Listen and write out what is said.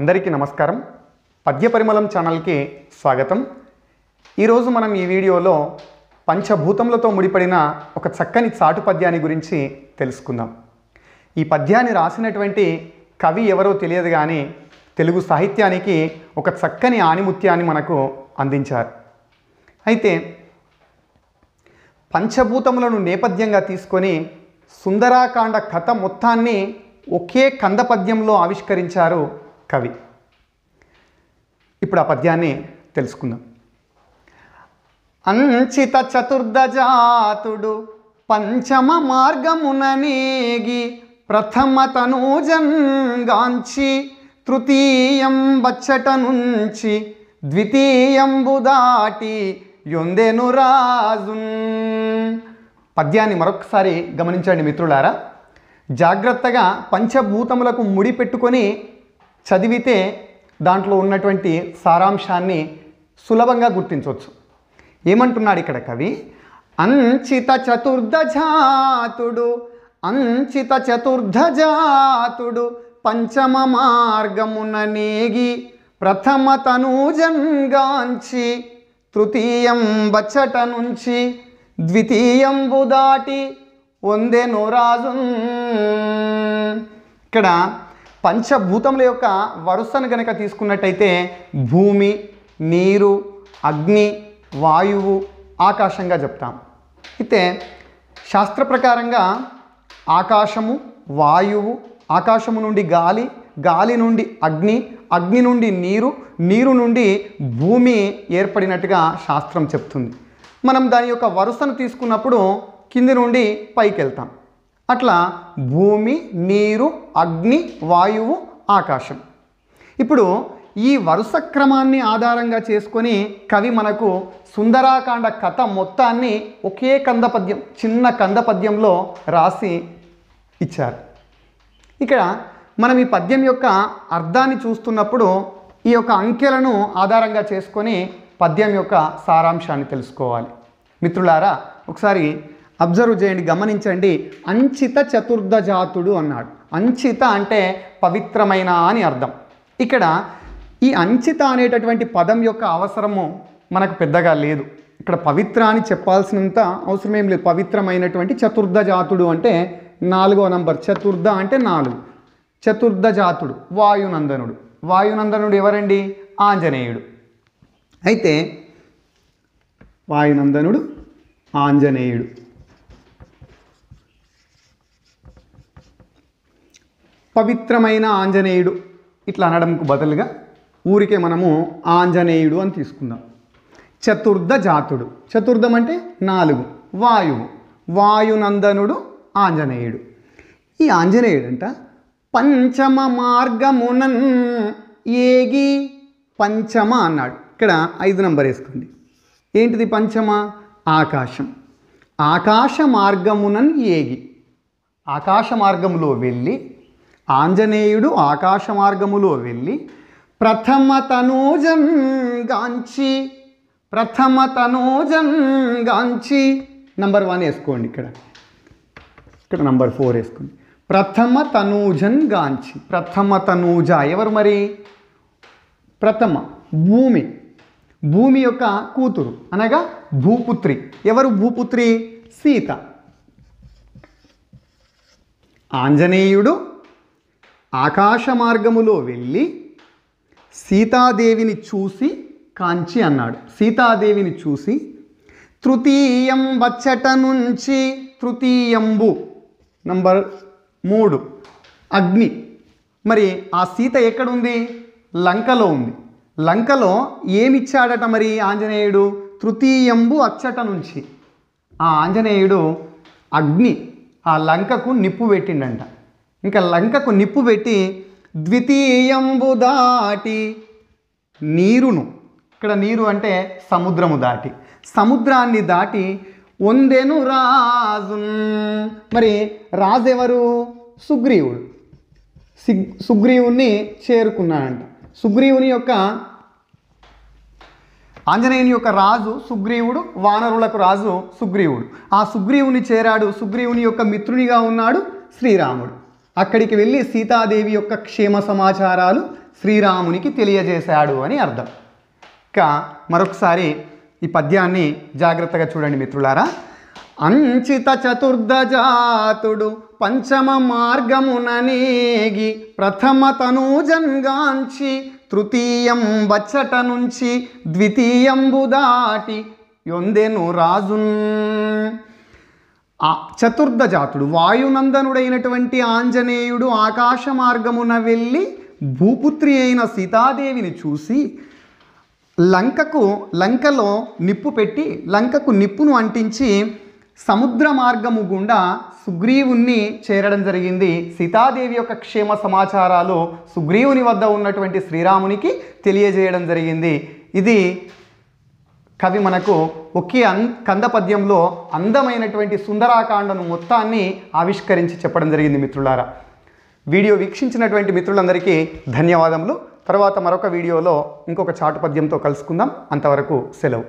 అందరికీ నమస్కారం పద్యపరిమళం ఛానల్కి స్వాగతం ఈరోజు మనం ఈ వీడియోలో పంచభూతములతో ముడిపడిన ఒక చక్కని చాటు పద్యాన్ని గురించి తెలుసుకుందాం ఈ పద్యాన్ని రాసినటువంటి కవి ఎవరో తెలియదు కానీ తెలుగు సాహిత్యానికి ఒక చక్కని ఆణిముత్యాన్ని మనకు అందించారు అయితే పంచభూతములను నేపథ్యంగా తీసుకొని సుందరాకాండ కథ మొత్తాన్ని ఒకే కంద పద్యంలో ఆవిష్కరించారు కవి ఇప్పుడు ఆ పద్యాన్ని తెలుసుకుందాం అంచిత చతుర్దజాతుడు పంచమ మార్గముననేగి ప్రథమ తనూజంగాంచి తృతీయం బచ్చట నుంచి ద్వితీయంబు దాటి యొందెను రాజున్ పద్యాన్ని మరొకసారి గమనించండి మిత్రులారా జాగ్రత్తగా పంచభూతములకు ముడి పెట్టుకొని చదివితే దాంట్లో ఉన్నటువంటి సారాంశాన్ని సులభంగా గుర్తించవచ్చు ఏమంటున్నాడు ఇక్కడ కవి అంచిత జాతుడు అంచిత జాతుడు పంచమ మార్గమున నేగి ప్రథమ తనూజంగాంచి తృతీయం బచ్చట నుంచి ద్వితీయం బుదాటి వందెను నోరాజు ఇక్కడ పంచభూతముల యొక్క వరుసను కనుక తీసుకున్నట్టయితే భూమి నీరు అగ్ని వాయువు ఆకాశంగా చెప్తాం అయితే శాస్త్ర ప్రకారంగా ఆకాశము వాయువు ఆకాశము నుండి గాలి గాలి నుండి అగ్ని అగ్ని నుండి నీరు నీరు నుండి భూమి ఏర్పడినట్టుగా శాస్త్రం చెప్తుంది మనం దాని యొక్క వరుసను తీసుకున్నప్పుడు కింది నుండి పైకి వెళ్తాం అట్లా భూమి నీరు అగ్ని వాయువు ఆకాశం ఇప్పుడు ఈ వరుస క్రమాన్ని ఆధారంగా చేసుకొని కవి మనకు సుందరాకాండ కథ మొత్తాన్ని ఒకే కంద పద్యం చిన్న కంద పద్యంలో రాసి ఇచ్చారు ఇక్కడ మనం ఈ పద్యం యొక్క అర్థాన్ని చూస్తున్నప్పుడు ఈ యొక్క అంకెలను ఆధారంగా చేసుకొని పద్యం యొక్క సారాంశాన్ని తెలుసుకోవాలి మిత్రులారా ఒకసారి అబ్జర్వ్ చేయండి గమనించండి అంచిత చతుర్థ జాతుడు అన్నాడు అంచిత అంటే పవిత్రమైన అని అర్థం ఇక్కడ ఈ అంచిత అనేటటువంటి పదం యొక్క అవసరము మనకు పెద్దగా లేదు ఇక్కడ పవిత్ర అని చెప్పాల్సినంత అవసరం ఏం లేదు పవిత్రమైనటువంటి చతుర్థ జాతుడు అంటే నాలుగో నంబర్ చతుర్థ అంటే నాలుగు చతుర్థ జాతుడు వాయునందనుడు వాయునందనుడు ఎవరండి ఆంజనేయుడు అయితే వాయునందనుడు ఆంజనేయుడు పవిత్రమైన ఆంజనేయుడు ఇట్లా అనడంకు బదులుగా ఊరికే మనము ఆంజనేయుడు అని తీసుకుందాం చతుర్థ జాతుడు చతుర్థం అంటే నాలుగు వాయువు వాయునందనుడు ఆంజనేయుడు ఈ ఆంజనేయుడు అంట పంచమ మార్గమునన్ ఏగి పంచమ అన్నాడు ఇక్కడ ఐదు నంబర్ వేసుకోండి ఏంటిది పంచమ ఆకాశం ఆకాశ మార్గమునన్ ఏగి ఆకాశ మార్గంలో వెళ్ళి ఆంజనేయుడు ఆకాశ మార్గములో వెళ్ళి ప్రథమ తనోజం గాంచి ప్రథమ తనోజం గాంచి నంబర్ వన్ వేసుకోండి ఇక్కడ ఇక్కడ నంబర్ ఫోర్ వేసుకోండి ప్రథమ తనూజన్ గాంచి ప్రథమ తనూజ ఎవరు మరి ప్రథమ భూమి భూమి యొక్క కూతురు అనగా భూపుత్రి ఎవరు భూపుత్రి సీత ఆంజనేయుడు ఆకాశ మార్గములో వెళ్ళి సీతాదేవిని చూసి కాంచి అన్నాడు సీతాదేవిని చూసి తృతీయం వచ్చట నుంచి తృతీయంబు నంబర్ మూడు అగ్ని మరి ఆ సీత ఎక్కడుంది లంకలో ఉంది లంకలో ఏమిచ్చాడట మరి ఆంజనేయుడు తృతీయంబు అచ్చట నుంచి ఆ ఆంజనేయుడు అగ్ని ఆ లంకకు నిప్పు పెట్టిండంట ఇంకా లంకకు నిప్పు పెట్టి ద్వితీయంబు దాటి నీరును ఇక్కడ నీరు అంటే సముద్రము దాటి సముద్రాన్ని దాటి వందెను రాజు మరి రాజెవరు సుగ్రీవుడు సిగ్ సుగ్రీవుని చేరుకున్నాడంట సుగ్రీవుని యొక్క ఆంజనేయుని యొక్క రాజు సుగ్రీవుడు వానరులకు రాజు సుగ్రీవుడు ఆ సుగ్రీవుని చేరాడు సుగ్రీవుని యొక్క మిత్రునిగా ఉన్నాడు శ్రీరాముడు అక్కడికి వెళ్ళి సీతాదేవి యొక్క క్షేమ సమాచారాలు శ్రీరామునికి తెలియజేశాడు అని అర్థం ఇంకా మరొకసారి ఈ పద్యాన్ని జాగ్రత్తగా చూడండి మిత్రులారా అంచిత చతుర్దజాతుడు పంచమ మార్గముననేగి ప్రథమ తనూజంగాంచి తృతీయం బచ్చట నుంచి ద్వితీయంబు దాటి యొందెను రాజున్ చతుర్థ జాతుడు వాయునందనుడైనటువంటి ఆంజనేయుడు ఆకాశ మార్గమున వెళ్ళి భూపుత్రి అయిన సీతాదేవిని చూసి లంకకు లంకలో నిప్పు పెట్టి లంకకు నిప్పును అంటించి సముద్ర మార్గము గుండా సుగ్రీవుణ్ణి చేరడం జరిగింది సీతాదేవి యొక్క క్షేమ సమాచారాలు సుగ్రీవుని వద్ద ఉన్నటువంటి శ్రీరామునికి తెలియజేయడం జరిగింది ఇది కవి మనకు ఒకే అన్ కంద పద్యంలో అందమైనటువంటి సుందరాకాండను మొత్తాన్ని ఆవిష్కరించి చెప్పడం జరిగింది మిత్రులారా వీడియో వీక్షించినటువంటి మిత్రులందరికీ ధన్యవాదములు తర్వాత మరొక వీడియోలో ఇంకొక చాటు పద్యంతో కలుసుకుందాం అంతవరకు సెలవు